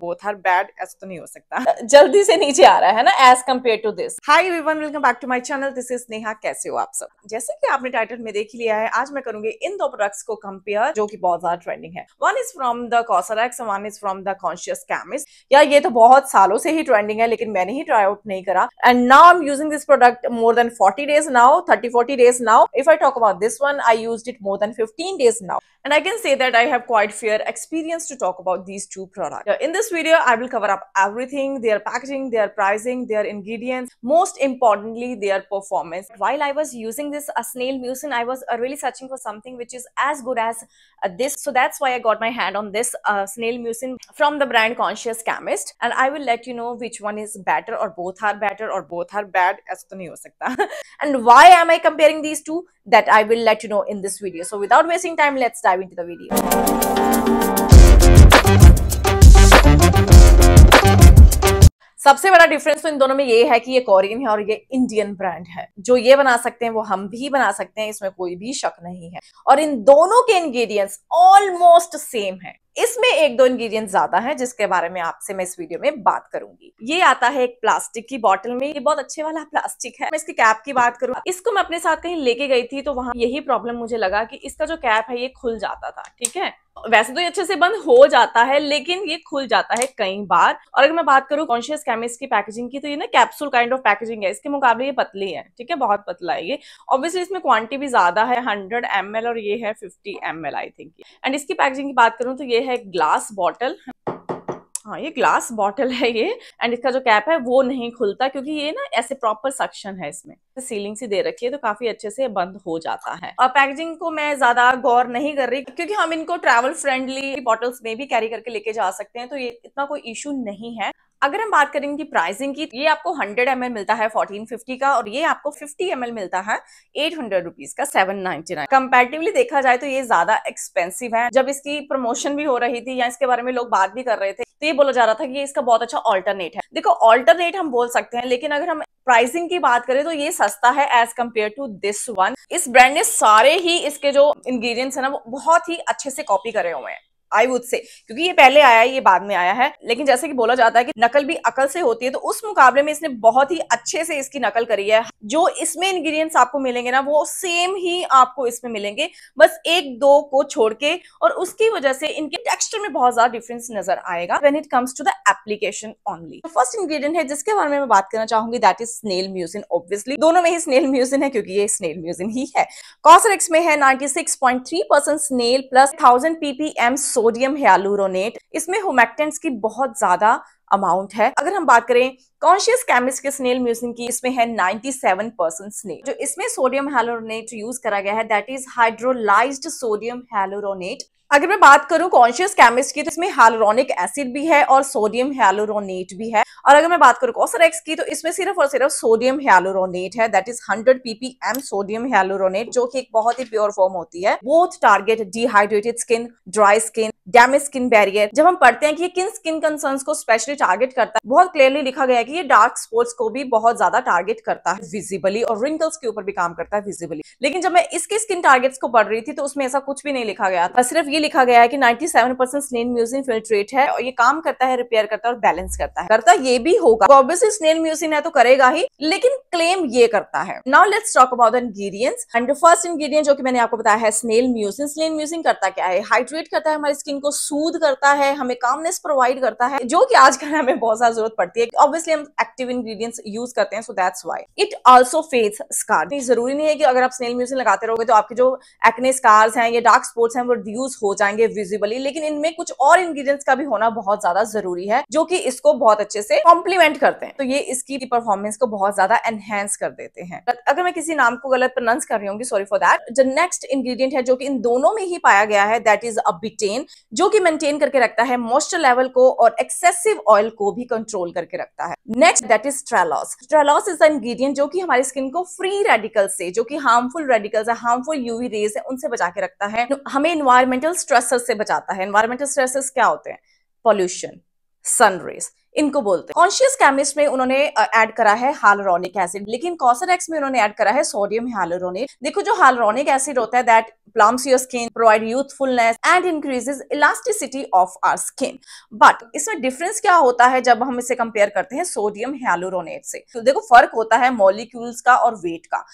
Both are bad ऐसा तो नहीं हो सकता जल्दी से नीचे आ रहा है ना as compare to this hi one welcome back to my channel this is Neha कैसे हो आप सब जैसे कि आपने टाइटल में देख लिया है आज मैं करूंगी इन दो प्रोडक्ट्स को कंपेयर जो कि बहुत ज्यादा ट्रेंडिंग है one is from the COSRX one is from the Conscious Chemist या ये तो बहुत सालों से ही ट्रेंडिंग है लेकिन मैंने ही ट्राई आउट नहीं करा and now I am using this product more than forty days now thirty forty days now if I talk about this one I use it more than fifteen days now and I can say that I have quite fair experience to talk about these two product in this video, I will cover up everything, their packaging, their pricing, their ingredients, most importantly, their performance. While I was using this uh, snail mucin, I was uh, really searching for something which is as good as uh, this. So that's why I got my hand on this uh, snail mucin from the brand Conscious Chemist. And I will let you know which one is better or both are better or both are bad. As to and why am I comparing these two? That I will let you know in this video. So without wasting time, let's dive into the video. सबसे बड़ा difference तो इन दोनों में ये है कि ये Korean है और ये इंडियन ब्रांड है जो ये बना सकते हैं वो हम भी बना सकते हैं इसमें कोई भी शक नहीं है और इन दोनों के इंग्रेडिएंट्स ऑलमोस्ट सेम है इसमें एक दो इंग्रेडिएंट ज्यादा हैं जिसके बारे में आपसे मैं इस वीडियो में बात करूंगी ये आता है एक प्लास्टिक की बॉटल में ये बहुत अच्छे वाला प्लास्टिक है मैं इसकी कैप की बात करूँ इसको मैं अपने साथ कहीं लेके गई थी तो वहां यही प्रॉब्लम मुझे लगा कि इसका जो कैप है ये खुल जाता था ठीक है वैसे तो ये अच्छे से बंद हो जाता है लेकिन ये खुल जाता है कई बार और अगर मैं बात करूँ कॉन्शियस केमिस्ट की पैकेजिंग की तो ये ना कैप्सूल काइंड ऑफ पैकेजिंग है इसके मुकाबले ये पतली है ठीक है बहुत पतला है ये ऑब्वियसली इसमें क्वांटिटी भी ज्यादा है हंड्रेड एम और ये है फिफ्टी एम आई थिंक एंड इसकी पैकेजिंग की बात करूँ तो ये है ग्लास बॉटल हाँ ये ग्लास बॉटल है ये एंड इसका जो कैप है वो नहीं खुलता क्योंकि ये ना ऐसे प्रॉपर सक्शन है इसमें सीलिंग सी दे रखी है तो काफी अच्छे से बंद हो जाता है और पैकेजिंग को मैं ज्यादा गौर नहीं कर रही क्योंकि हम इनको ट्रैवल फ्रेंडली बॉटल्स में भी कैरी करके लेके जा सकते हैं तो ये इतना कोई इशू नहीं है अगर हम बात करेंगे प्राइसिंग की तो ये आपको 100 एम मिलता है 1450 का और ये आपको 50 एम मिलता है एट हंड्रेड रुपीज का 799 कंपैरेटिवली देखा जाए तो ये ज्यादा एक्सपेंसिव है जब इसकी प्रमोशन भी हो रही थी या इसके बारे में लोग बात भी कर रहे थे तो ये बोला जा रहा था कि ये इसका बहुत अच्छा ऑल्टरनेट है देखो ऑल्टरनेट हम बोल सकते हैं लेकिन अगर हम प्राइसिंग की बात करें तो ये सस्ता है as compare to this one इस ब्रांड ने सारे ही इसके जो इंग्रेडिएंट्स है ना वो बहुत ही अच्छे से कॉपी करे हुए हैं आई वुड से क्योंकि ये पहले आया है ये बाद में आया है लेकिन जैसे कि बोला जाता है कि नकल भी अकल से होती है तो उस मुकाबले में इसने बहुत ही अच्छे से इसकी नकल करी है जो इसमें इंग्रेडिएंट्स आपको मिलेंगे ना वो सेम ही आपको इसमें मिलेंगे बस एक दो को छोड़ के और उसकी वजह से इनके टेक्स्टर में बहुत ज्यादा डिफरेंस नजर आएगा when it comes to the application only first ingredient है जिसके बारे में मैं बात करना चाहूंगी that is snail mucin obviously दोनों में ही स्नेल म्यूजिन है क्योंकि ये स्नेल म्यूजिन ही है कॉसरेक्स में है ninety six point three percent snail plus thousand PPM sodium hyaluronate इसमें होमैक्टेंट्स की बहुत ज्यादा अमाउंट है अगर हम बात करें कॉन्शियस केमिस्ट के स्नेल म्यूजियम की इसमें है 97 परसेंट स्नेल जो इसमें सोडियम हेलोरोनेट यूज करा गया है that is hydrolyse sodium hyaluronate अगर मैं बात करूं कॉन्शियस केमिस्ट की तो इसमें हेलोरोनिक एसिड भी है और सोडियम हेलोरोनेट भी है और अगर मैं बात करूं एक्स की तो इसमें सिर्फ और सिर्फ सोडियम हेलोरोनेट है that is 100 PPM sodium hyaluronate जो कि एक बहुत ही प्योर फॉर्म होती है both target dehydrated skin dry skin damage skin barrier जब हम पढ़ते हैं कि ये किन स्किन कंसर्न को स्पेशली टारगेट करता है बहुत क्लियरली लिखा गया है कि ये डार्क स्पॉट्स को भी बहुत ज्यादा टारगेट करता है विजिबली और रिंकल्स के ऊपर भी काम करता है विजिबली लेकिन जब मैं इसके स्किन टारगेट्स को पढ़ रही थी तो उसमें ऐसा कुछ भी नहीं लिखा गया था सिर्फ ये लिखा गया है कि ninety seven percent snail mucin filtrate है और ये काम करता है रिपेयर करता है और बैलेंस करता है करता ये भी होगा ऑब्वियसली स्नेल म्यूजिन है तो करेगा ही लेकिन क्लेम ये करता है now let's talk about ingredients and first ingredient जो कि मैंने आपको बताया है स्नेल म्यूजिन स्नेल म्यूजिन करता क्या है हाइड्रेट करता है हमारी स्किन स्किन को सूद करता है हमें कामनेस प्रोवाइड करता है जो कि आजकल हमें बहुत ज्यादा जरूरत पड़ती है ऑब्वियसली हम एक्टिव इंग्रीडियंट्स यूज करते हैं so that's why it also fade scar जरूरी नहीं है कि अगर आप स्नेल म्यूजिक लगाते रहोगे तो आपके जो एक्ने स्कार्स हैं या डार्क स्पॉट्स हैं वो रिड्यूस हो जाएंगे विजिबली लेकिन इनमें कुछ और इंग्रीडियंट्स का भी होना बहुत ज्यादा जरूरी है जो कि इसको बहुत अच्छे से कॉम्प्लीमेंट करते हैं तो ये इसकी परफॉर्मेंस को बहुत ज्यादा एनहेंस कर देते हैं अगर मैं किसी नाम को गलत प्रोनाउंस कर रही हूँ sorry for that the next ingredient है जो कि इन दोनों में ही पाया गया है दैट इज अबिटेन जो कि मेंटेन करके रखता है मॉइस्चर लेवल को और एक्सेसिव ऑयल को भी कंट्रोल करके रखता है next that is trehalose trehalose is the ingredient जो कि हमारी स्किन को फ्री रेडिकल से जो कि हार्मफुल रेडिकल्स है हार्मफुल यूवी रेज है उनसे बचा के रखता है हमें इन्वायरमेंटल स्ट्रेसर से बचाता है इन्वायरमेंटल स्ट्रेसेस क्या होते हैं पॉल्यूशन सन रेज इनको बोलते हैं कॉन्शियस केमिस्ट में उन्होंने ऐड करा है हालरोनिक एसिड लेकिन कॉसर एक्स में उन्होंने ऐड करा है सोडियम हालरोनेट देखो जो हालरोनिक एसिड होता है that plumps your skin provide youthfulness and increases elasticity of our skin but इसमें डिफरेंस क्या होता है जब हम इसे कंपेयर करते हैं सोडियम हेलोरोनेट से तो देखो फर्क होता है मॉलिक्यूल्स का और वेट का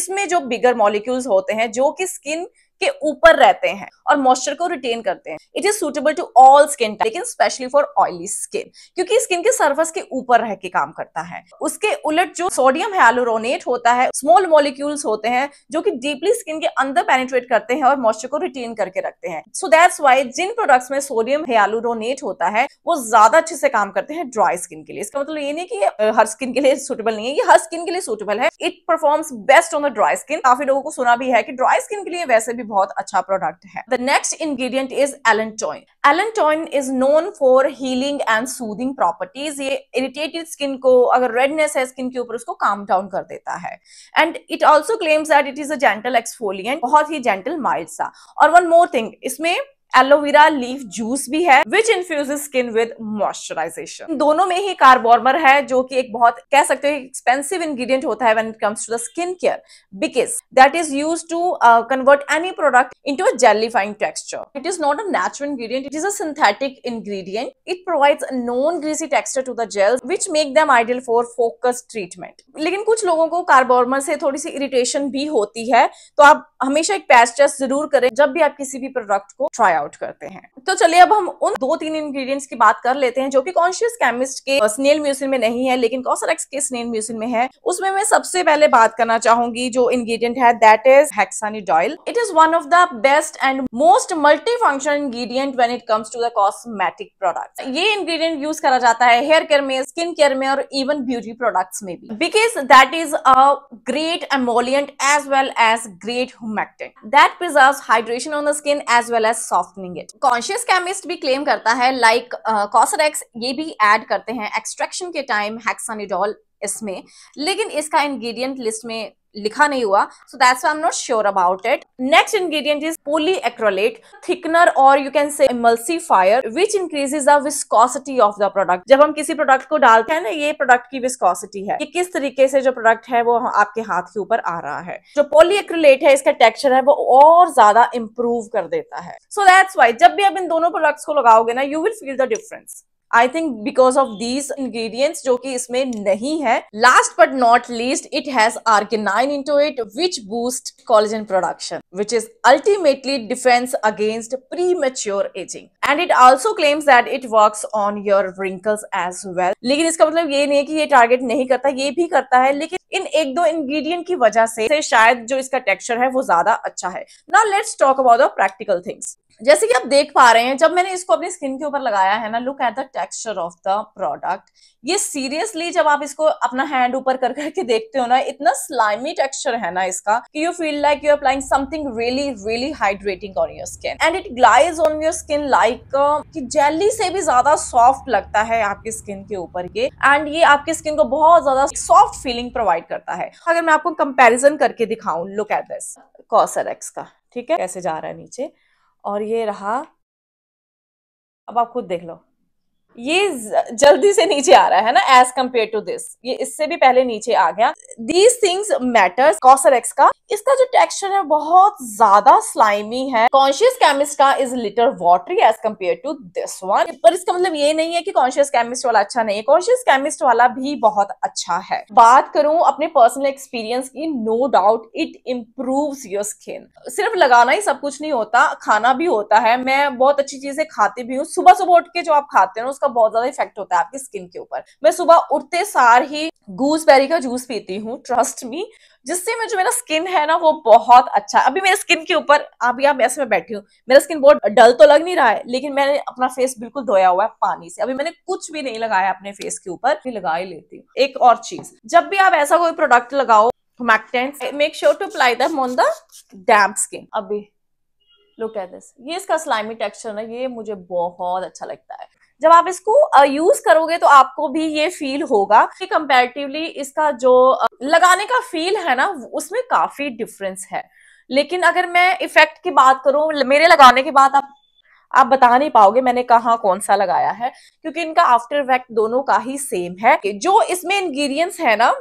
इसमें जो बिगर मॉलिक्यूल्स होते हैं जो कि स्किन के ऊपर रहते हैं और मॉइस्चर को रिटेन करते हैं it is suitable to all skin लेकिन स्पेशली फॉर ऑयली स्किन क्योंकि स्किन के सर्फेस के ऊपर रह के काम करता है उसके उलट जो सोडियम हेलोरोनेट होता है स्मॉल मॉलिक्यूल्स होते हैं जो कि डीपली स्किन के अंदर पेनिट्रेट करते हैं और मॉइस्चर को रिटेन करके रखते हैं सो दैट्स वाई जिन प्रोडक्ट्स में सोडियम हेलोरोनेट होता है वो ज्यादा अच्छे से काम करते हैं ड्राई स्किन के लिए इसका मतलब ये नहीं कि हर स्किन के लिए सुटेबल नहीं है ये हर स्किन के लिए सुटेबल है it performs best on the dry skin काफी लोगों को सुना भी है कि ड्राई स्किन के लिए वैसे भी बहुत अच्छा प्रोडक्ट है the next ingredient is allantoin allantoin is known for healing and soothing properties ये इरिटेटेड स्किन को अगर रेडनेस है स्किन के ऊपर उसको काम डाउन कर देता है and it also claims that it is a gentle exfoliant बहुत ही जेंटल माइल्ड सा और वन मोर थिंग इसमें एलोवेरा लीफ जूस भी है which infuse skin with moisturisation दोनों में ही कार्बोर्मर है जो कि एक बहुत कह सकते हो एक्सपेंसिव इंग्रेडिएंट होता है when it comes to the skin care because that is use to convert any product into a jellifying texture it is not a natural ingredient it is a synthetic ingredient it provides non greasy texture to the gels which make them ideal for focus treatment लेकिन कुछ लोगों को कार्बोर्मर से थोड़ी सी irritation भी होती है तो आप हमेशा एक पैच जरूर करें जब भी आप किसी भी प्रोडक्ट को ट्राई आउट आउट करते हैं तो चलिए अब हम उन दो तीन इंग्रेडिएंट्स की बात कर लेते हैं जो कि कॉन्शियस केमिस्ट के स्नेल म्यूसिन में नहीं है लेकिन कॉसरेक्स के स्नेल म्यूसिन में है उसमें मैं सबसे पहले बात करना चाहूंगी जो इंग्रेडिएंट है that is hexanediol it is one of the best and most multi function ingredient when it comes to the cosmetic product ये इंग्रीडियंट यूज करा जाता है हेयर केयर में स्किन केयर में और इवन ब्यूटी प्रोडक्ट्स में भी because that is a great emollient as well as great humectant that preserve hydration on the skin as well as soft softening it Conscious Chemist भी claim करता है like कॉसरेक्स uh, ये भी add करते हैं extraction के टाइम हैक्सानिडोल इसमें लेकिन इसका इंग्रेडिएंट लिस्ट में लिखा नहीं हुआ so that's I am not sure about it next ingredient is polyacrylate thickener or you can say emulsifier which increases the viscosity of the product जब हम किसी प्रोडक्ट को डालते हैं ना ये प्रोडक्ट की विस्कोसिटी है कि किस तरीके से जो प्रोडक्ट है वो आपके हाथ के ऊपर आ रहा है जो एक्रोलेट है इसका टेक्स्चर है वो और ज्यादा इंप्रूव कर देता है सो दैट्स वाई जब भी आप इन दोनों प्रोडक्ट्स को लगाओगे ना you will feel the difference I think because of these ingredient जो की इसमें नहीं है last but not least it has arginine into it which boost collagen production which is ultimately defence against premature ageing and it also claims that it work on your wrinkles as well लेकिन इसका मतलब ये नहीं है कि ये target नहीं करता ये भी करता है लेकिन इन एक दो इंग्रेडिएंट की वजह से, से शायद जो इसका टेक्सचर है वो ज्यादा अच्छा है now let's talk about the practical things जैसे कि आप देख पा रहे हैं जब मैंने इसको अपनी स्किन के ऊपर लगाया है ना look at the texture of the product ये सीरियसली जब आप इसको अपना हैंड ऊपर कर करके देखते हो ना इतना स्लाइमी टेक्सचर है ना इसका कि you feel like you applying something really really hydrating on your skin and it glides on your skin like कि जेली से भी ज्यादा सॉफ्ट लगता है आपकी स्किन के ऊपर के एंड ये आपकी स्किन को बहुत ज्यादा सॉफ्ट फीलिंग प्रोवाइड प्रोवाइड करता है अगर मैं आपको कंपेरिजन करके दिखाऊं look at this COSRX का ठीक है कैसे जा रहा है नीचे और ये रहा अब आप खुद देख लो ये जल्दी से नीचे आ रहा है ना एज कम्पेयर टू दिस ये इससे भी पहले नीचे आ गया दीज थिंग्स मैटर्स एक्स का इसका जो टेक्सचर है बहुत ज्यादा स्लाइमी है कॉन्शियस केमिस्ट का is little watery as compare to this one पर इसका मतलब ये नहीं है कि कॉन्शियस केमिस्ट वाला अच्छा नहीं है कॉन्शियस केमिस्ट वाला भी बहुत अच्छा है बात करूं अपने पर्सनल एक्सपीरियंस की no doubt it improve your skin सिर्फ लगाना ही सब कुछ नहीं होता खाना भी होता है मैं बहुत अच्छी चीजें खाती भी हूँ सुबह सुबह उठ के जो आप खाते हैं उसका उसका बहुत ज्यादा इफेक्ट होता है आपकी स्किन के ऊपर मैं सुबह उठते सार ही गूसबेरी का जूस पीती हूँ ट्रस्ट मी जिससे मैं जो मेरा स्किन है ना वो बहुत अच्छा है अभी मेरे स्किन के ऊपर अभी आप ऐसे में बैठी हूँ मेरा स्किन बहुत डल तो लग नहीं रहा है लेकिन मैंने अपना फेस बिल्कुल धोया हुआ है पानी से अभी मैंने कुछ भी नहीं लगाया अपने फेस के ऊपर लगा ही लेती हूँ एक और चीज जब भी आप ऐसा कोई प्रोडक्ट लगाओ make sure to apply apply them on the damp skin abhi look at this ye iska slimy texture na ye mujhe bahut acha lagta जब आप इसको यूज करोगे तो आपको भी ये फील होगा कि कंपेरेटिवली इसका जो लगाने का फील है ना उसमें काफी डिफरेंस है लेकिन अगर मैं इफेक्ट की बात करूं मेरे लगाने के बाद आप आप बता नहीं पाओगे मैंने कहा कौन सा लगाया है क्योंकि इनका आफ्टर इफेक्ट दोनों का ही सेम है जो इसमें इंग्रेडिएंट्स है ना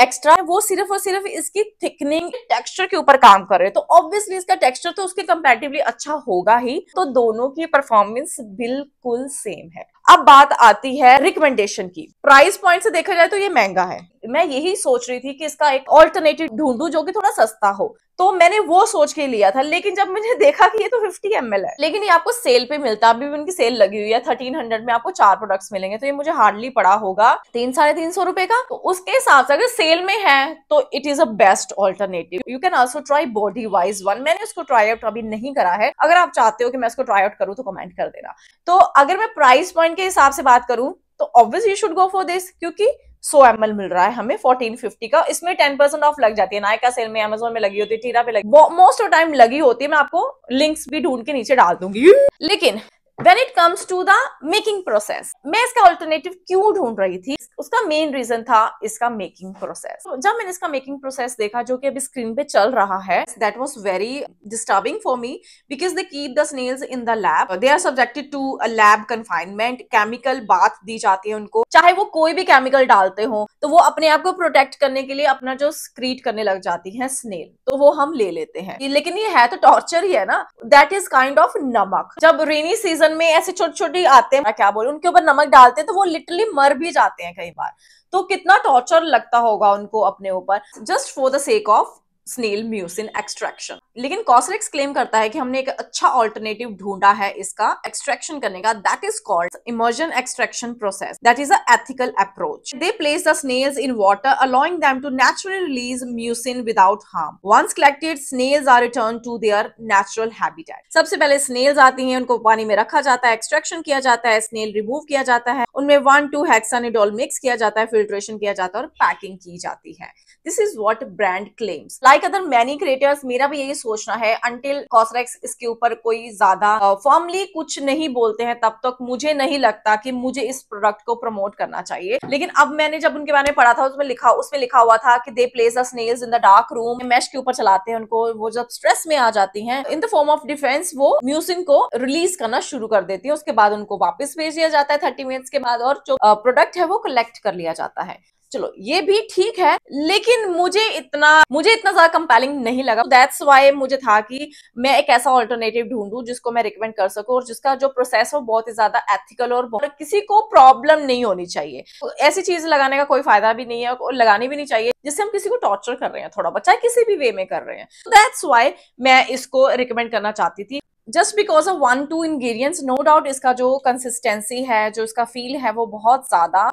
एक्स्ट्रा वो सिर्फ और सिर्फ इसकी थिकनिंग टेक्सचर के ऊपर काम कर रहे हैं तो ऑब्वियसली इसका टेक्सचर तो उसके कंपेरेटिवली अच्छा होगा ही तो दोनों की परफॉर्मेंस बिल्कुल सेम है अब बात आती है रिकमेंडेशन की प्राइस पॉइंट से देखा जाए तो ये महंगा है मैं यही सोच रही थी कि इसका एक ऑल्टरनेटिव ढूंढू जो कि थोड़ा सस्ता हो तो मैंने वो सोच के लिया था लेकिन जब मैंने देखा कि ये तो 50 एम है लेकिन ये आपको सेल पे मिलता अभी भी उनकी सेल लगी हुई है थर्टीन हंड्रेड में आपको चार प्रोडक्ट्स मिलेंगे तो ये मुझे हार्डली पड़ा होगा तीन साढ़े तीन सौ रुपए का तो उसके हिसाब से अगर सेल में है तो it is a best alternative you can also try Bodywise one मैंने उसको ट्राई आउट अभी नहीं करा है अगर आप चाहते हो कि मैं उसको ट्राई आउट करूँ तो कमेंट कर देना तो अगर मैं प्राइस पॉइंट के हिसाब से बात करूं तो obvious you should go for this क्योंकि सो एम मिल रहा है हमें फोर्टीन फिफ्टी का इसमें टेन परसेंट ऑफ लग जाती है नायका सेल में अमेजोन में लगी होती है टीरा पे लगी मोस्ट ऑफ टाइम लगी होती है मैं आपको लिंक्स भी ढूंढ के नीचे डाल दूंगी लेकिन when it comes to the making process मैं इसका ऑल्टरनेटिव क्यों ढूंढ रही थी उसका मेन रीजन था इसका मेकिंग प्रोसेस तो जब मैंने इसका मेकिंग प्रोसेस देखा जो कि अभी स्क्रीन पे चल रहा है that was very disturbing for me because they keep the snails in the lab they are subjected to lab confinement chemical बात दी जाती है उनको चाहे वो कोई भी केमिकल डालते हो तो वो अपने आप को प्रोटेक्ट करने के लिए अपना जो स्क्रीट करने लग जाती है स्नेल तो वो हम ले लेते हैं लेकिन ये है तो टॉर्चर ही है ना दैट इज काइंड ऑफ नमक जब रेनी सीजन बर्तन में ऐसे छोटे छोटे आते हैं क्या बोलूं उनके ऊपर नमक डालते हैं तो वो लिटरली मर भी जाते हैं कई बार तो कितना टॉर्चर लगता होगा उनको अपने ऊपर just for the sake of snail mucin extraction लेकिन कॉसरेक्स क्लेम करता है कि हमने एक अच्छा ऑल्टरनेटिव ढूंढा है इसका एक्सट्रैक्शन करने का that is called immersion extraction process that is ethical approach they place the snails in water allowing them to naturally release mucin without harm once collected snails are return to their natural habitat सबसे पहले Snell's आती हैं उनको पानी में रखा जाता है एक्सट्रैक्शन किया जाता है स्नेल रिमूव किया जाता है उनमें वन टू हेक्सानिडोल मिक्स किया जाता है फिल्ट्रेशन किया जाता है और पैकिंग की जाती है this is what brand claims like other many creators मेरा भी यही सोचना है अंटिल कॉसरेक्स इसके ऊपर कोई ज्यादा फॉर्मली कुछ नहीं बोलते हैं तब तक मुझे नहीं लगता कि मुझे इस प्रोडक्ट को प्रमोट करना चाहिए लेकिन अब मैंने जब उनके बारे में पढ़ा था उसमें लिखा उसमें लिखा हुआ था कि they place the snails in the dark room mesh के ऊपर चलाते हैं उनको वो जब स्ट्रेस में आ जाती है in the form of defence वो म्यूसिन को रिलीज करना शुरू कर देती है उसके बाद उनको वापस भेज दिया जाता है थर्टी मिनट्स के बाद और जो प्रोडक्ट है वो कलेक्ट कर लिया जाता है चलो ये भी ठीक है लेकिन मुझे इतना मुझे इतना ज्यादा कंपेलिंग नहीं लगा दैट्स वाई मुझे था कि मैं एक ऐसा ऑल्टरनेटिव ढूंढूं जिसको मैं रिकमेंड कर सकूं और जिसका जो प्रोसेस हो बहुत ही ज्यादा एथिकल और बहुत किसी को प्रॉब्लम नहीं होनी चाहिए तो ऐसी चीज लगाने का कोई फायदा भी नहीं है और लगानी भी नहीं चाहिए जिससे हम किसी को टॉर्चर कर रहे हैं थोड़ा बच्चा किसी भी वे में कर रहे हैं दैट्स तो वाई मैं इसको रिकमेंड करना चाहती थी just because of one two ingredients no doubt इसका जो कंसिस्टेंसी है जो इसका फील है वो बहुत ज्यादा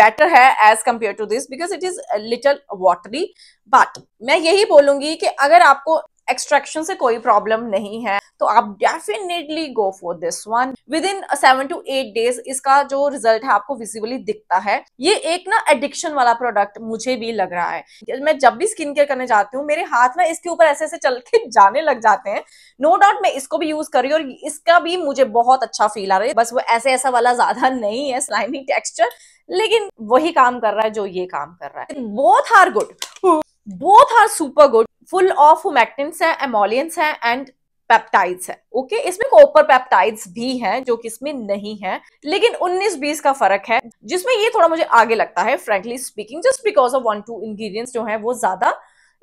बेटर है as compare to this because it is little watery but मैं यही बोलूंगी कि अगर आपको एक्सट्रैक्शन से कोई प्रॉब्लम नहीं है तो आप definitely go for this one within seven to eight days इसका जो रिजल्ट है आपको विजिबली दिखता है ये एक ना एडिक्शन वाला प्रोडक्ट मुझे भी लग रहा है मैं जब भी स्किन केयर करने जाती हूँ मेरे हाथ ना इसके ऊपर ऐसे ऐसे चल के जाने लग जाते हैं नो no डाउट मैं इसको भी यूज कर रही हूँ और इसका भी मुझे बहुत अच्छा फील आ रहा है बस वो ऐसे ऐसा वाला ज्यादा नहीं है स्लाइमी टेक्सचर लेकिन वही काम कर रहा है जो ये काम कर रहा है both are good both are super good full of humectants है एमोलियंस है एंड पेप्टाइड्स है ओके इसमें कॉपर पेप्टाइड्स भी हैं जो कि इसमें नहीं है लेकिन 19-20 का फर्क है जिसमें ये थोड़ा मुझे आगे लगता है frankly speaking just because of one two ingredients जो है वो ज्यादा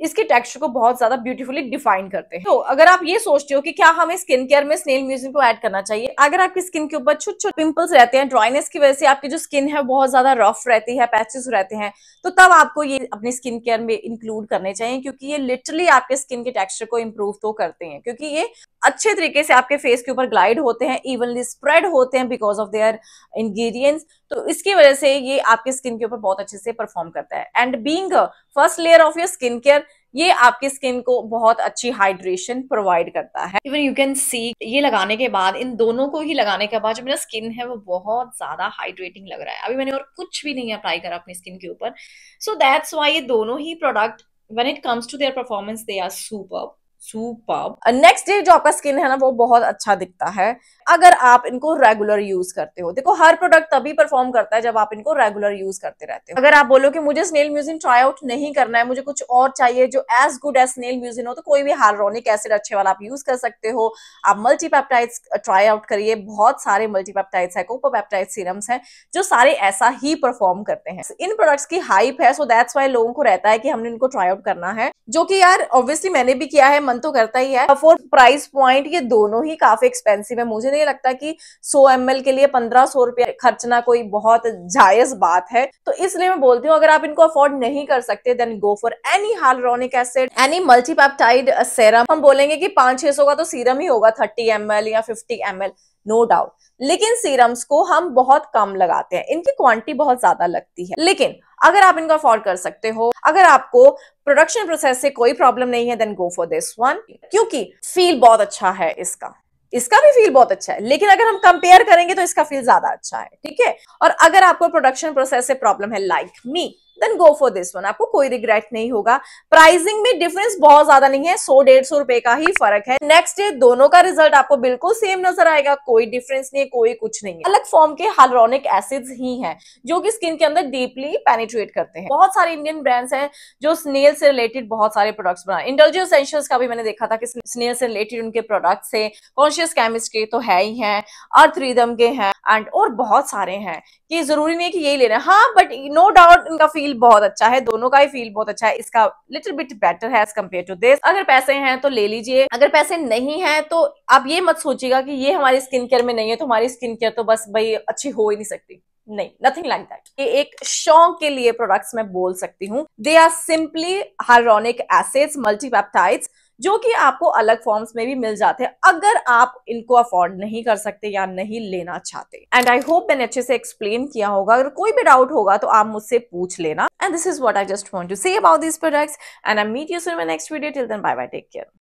इसके टेक्सचर को बहुत ज्यादा ब्यूटीफुली डिफाइन करते हैं तो अगर आप ये सोचते हो कि क्या हमें स्किन केयर में स्नेल म्यूजिक को ऐड करना चाहिए अगर आपकी स्किन के ऊपर छोटे छोटे पिंपल्स रहते हैं ड्राइनेस की वजह से आपकी जो स्किन है बहुत ज्यादा रफ रहती है पैचेस रहते हैं तो तब आपको ये अपने स्किन केयर में इंक्लूड करने चाहिए क्योंकि ये लिटरली आपके स्किन के टेक्स्चर को इम्प्रूव तो करते हैं क्योंकि ये अच्छे तरीके से आपके फेस के ऊपर ग्लाइड होते हैं इवनली स्प्रेड होते हैं बिकॉज ऑफ देयर इंग्रेडिएंट्स तो इसकी वजह से ये आपके स्किन के ऊपर बहुत अच्छे से परफॉर्म करता है and being first layer of your skin care ये आपकी स्किन को बहुत अच्छी हाइड्रेशन प्रोवाइड करता है इवन यू कैन सी ये लगाने के बाद इन दोनों को ही लगाने के बाद जो मेरा स्किन है वो बहुत ज्यादा हाइड्रेटिंग लग रहा है अभी मैंने और कुछ भी नहीं अप्लाई करा अपनी स्किन के ऊपर सो दैट्स वाई ये दोनों ही product when it comes to their performance they are super super next day जो आपका स्किन है ना वो बहुत अच्छा दिखता है अगर आप इनको रेगुलर यूज करते हो देखो हर प्रोडक्ट तभी परफॉर्म करता है जब आप इनको रेगुलर यूज करते रहते हो अगर आप बोलो कि मुझे स्नेल म्यूजिन ट्राई आउट नहीं करना है मुझे कुछ और चाहिए जो as good as snail mucin हो तो कोई भी हार्रोनिक एसिड अच्छे वाला आप यूज कर सकते हो आप मल्टीपेप्टाइड्स ट्राई आउट करिए बहुत सारे मल्टीपेप्टाइड्स है कोपोपेप्टाइड सीरम्स हैं जो सारे ऐसा ही परफॉर्म करते हैं इन प्रोडक्ट्स की हाइप है सो दैट्स वाई लोगों को रहता है कि हमने इनको ट्राई आउट करना है जो कि यार ऑब्वियसली मैंने भी किया है मन तो करता ही है फॉर प्राइस पॉइंट ये दोनों ही काफी एक्सपेंसिव है मुझे नहीं नहीं लगता कि 100 एम के लिए पंद्रह सौ रुपया खर्चना कोई बहुत जायज बात है तो इसलिए मैं बोलती हूँ अगर आप इनको अफोर्ड नहीं कर सकते then go for any hyaluronic acid any multipeptide serum हम बोलेंगे कि पांच छह का तो सीरम ही होगा थर्टी एम या फिफ्टी एम नो डाउट लेकिन सीरम्स को हम बहुत कम लगाते हैं इनकी क्वांटिटी बहुत ज्यादा लगती है लेकिन अगर आप इनको अफोर्ड कर सकते हो अगर आपको प्रोडक्शन प्रोसेस से कोई प्रॉब्लम नहीं है then go for this one क्योंकि फील बहुत अच्छा है इसका इसका भी फील बहुत अच्छा है लेकिन अगर हम कंपेयर करेंगे तो इसका फील ज्यादा अच्छा है ठीक है और अगर आपको प्रोडक्शन प्रोसेस से प्रॉब्लम है like like me then go for this one आपको कोई रिग्रेट नहीं होगा प्राइसिंग में डिफरेंस बहुत ज्यादा नहीं है सौ डेढ़ सौ रुपए का ही फर्क है नेक्स्ट डे दोनों का रिजल्ट आपको बिल्कुल सेम नजर आएगा कोई डिफरेंस नहीं है कोई कुछ नहीं है अलग फॉर्म के हाइलोनिक एसिड ही है जो की स्किन के अंदर डीपली पेनिट्रेट करते हैं बहुत सारे इंडियन ब्रांड्स है जो स्नेल से रिलेटेड बहुत सारे प्रोडक्ट्स बनाए इंडल्जियो एसेंशियल्स का भी मैंने देखा था कि स्नेल से रिलेटेड उनके प्रोडक्ट्स है कॉन्शियस केमिस्ट्री तो है ही है अर्थ रिदम के हैं एंड और बहुत सारे हैं कि जरूरी नहीं है कि यही लेना है हाँ बट नो डाउट इनका फील बहुत अच्छा है दोनों का ही फील बहुत अच्छा है इसका लिटिल बिट बेटर है एज कम्पेयर टू दिस अगर पैसे हैं तो ले लीजिए अगर पैसे नहीं है तो आप ये मत सोचिएगा कि ये हमारी स्किन केयर में नहीं है तो हमारी स्किन केयर तो बस भाई अच्छी हो ही नहीं सकती नहीं नथिंग लाइक दैट ये एक शौक के लिए प्रोडक्ट्स मैं बोल सकती हूँ they are simply hyaluronic acids multipeptides जो कि आपको अलग फॉर्म्स में भी मिल जाते हैं अगर आप इनको अफोर्ड नहीं कर सकते या नहीं लेना चाहते एंड आई होप मैंने अच्छे से एक्सप्लेन किया होगा अगर कोई भी डाउट होगा तो आप मुझसे पूछ लेना and this is what I just want to say about this products and I meet you soon my next video till then bye bye take care